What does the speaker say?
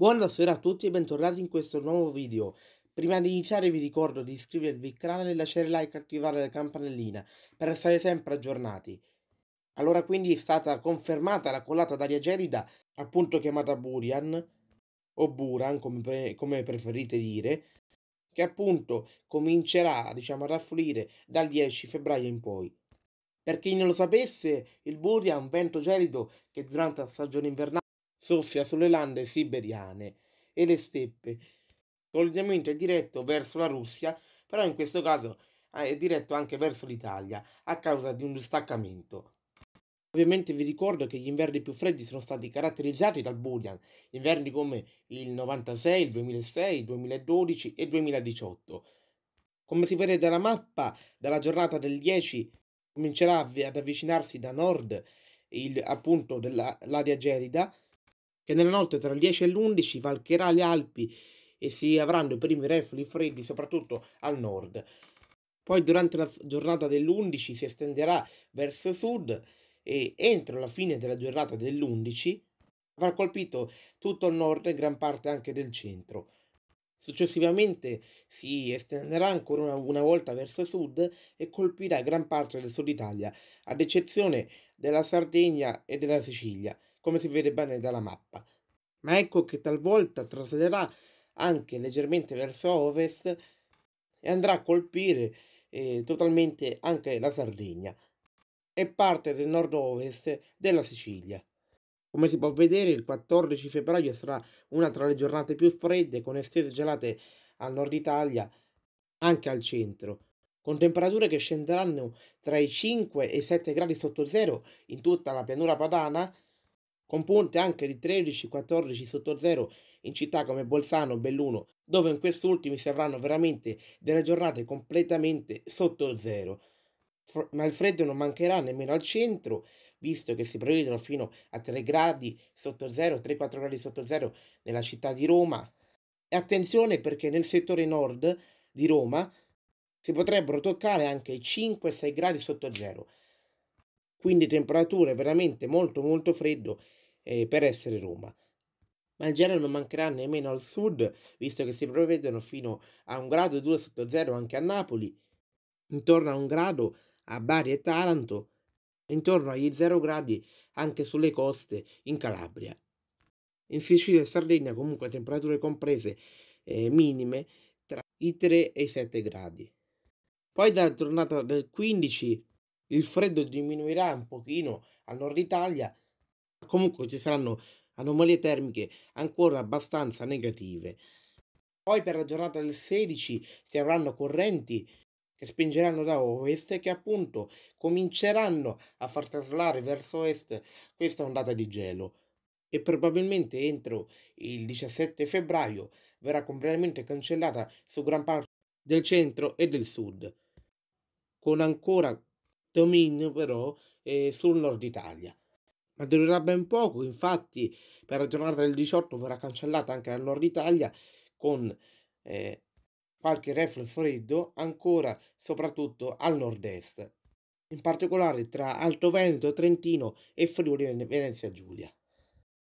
Buonasera a tutti e bentornati in questo nuovo video. Prima di iniziare vi ricordo di iscrivervi al canale, lasciare like e attivare la campanellina per restare sempre aggiornati. Allora quindi è stata confermata la collata d'aria gelida, appunto chiamata Burian, o Buran come, come preferite dire, che appunto comincerà diciamo, ad affluire dal 10 febbraio in poi. Per chi non lo sapesse, il Burian è un vento gelido che durante la stagione invernale soffia sulle lande siberiane e le steppe. Solitamente è diretto verso la Russia, però in questo caso ah, è diretto anche verso l'Italia a causa di un distaccamento. Ovviamente vi ricordo che gli inverni più freddi sono stati caratterizzati dal Burian, inverni come il 96, il 2006, il 2012 e il 2018. Come si vede dalla mappa, dalla giornata del 10 comincerà ad avvicinarsi da nord il, appunto dell'area gelida che nella notte tra il 10 e l'11 valcherà le Alpi e si avranno i primi reflui freddi soprattutto al nord. Poi durante la giornata dell'11 si estenderà verso sud e entro la fine della giornata dell'11 avrà colpito tutto il nord e gran parte anche del centro. Successivamente si estenderà ancora una, una, volta verso sud e colpirà gran parte del sud Italia, ad eccezione della Sardegna e della Sicilia come si vede bene dalla mappa. Ma ecco che talvolta traslerà anche leggermente verso ovest e andrà a colpire eh, totalmente anche la Sardegna e parte del nord-ovest della Sicilia. Come si può vedere, il 14 febbraio sarà una tra le giornate più fredde, con estese gelate al nord Italia, anche al centro, con temperature che scenderanno tra i 5 e i 7 gradi sotto zero in tutta la pianura padana con punte anche di 13-14 sotto zero in città come Bolzano, Belluno, dove in questi ultimi si avranno veramente delle giornate completamente sotto zero. F- ma il freddo non mancherà nemmeno al centro, visto che si prevedono fino a 3 gradi sotto zero, 3-4 gradi sotto zero nella città di Roma. E attenzione perché nel settore nord di Roma si potrebbero toccare anche i 5-6 gradi sotto zero quindi temperature veramente molto molto freddo eh, per essere Roma. Ma il gelo non mancherà nemmeno al sud, visto che si prevedono fino a un grado 2 sotto zero anche a Napoli, intorno a un grado a Bari e Taranto, intorno agli 0 gradi anche sulle coste in Calabria. In Sicilia e Sardegna comunque temperature comprese eh, minime tra i 3 e i 7 gradi. Poi dalla giornata del 15 il freddo diminuirà un pochino al nord Italia, comunque ci saranno anomalie termiche ancora abbastanza negative. Poi per la giornata del 16 si avranno correnti che spingeranno da ovest e che appunto cominceranno a far traslare verso est questa ondata di gelo e probabilmente entro il 17 febbraio verrà completamente cancellata su gran parte del centro e del sud, con ancora dominio però eh, sul nord Italia. Ma durerà ben poco, infatti per la giornata del 18 verrà cancellata anche la nord Italia con eh, qualche reflue freddo ancora soprattutto al nord-est, in particolare tra Alto Veneto, Trentino e Friuli Venezia Giulia.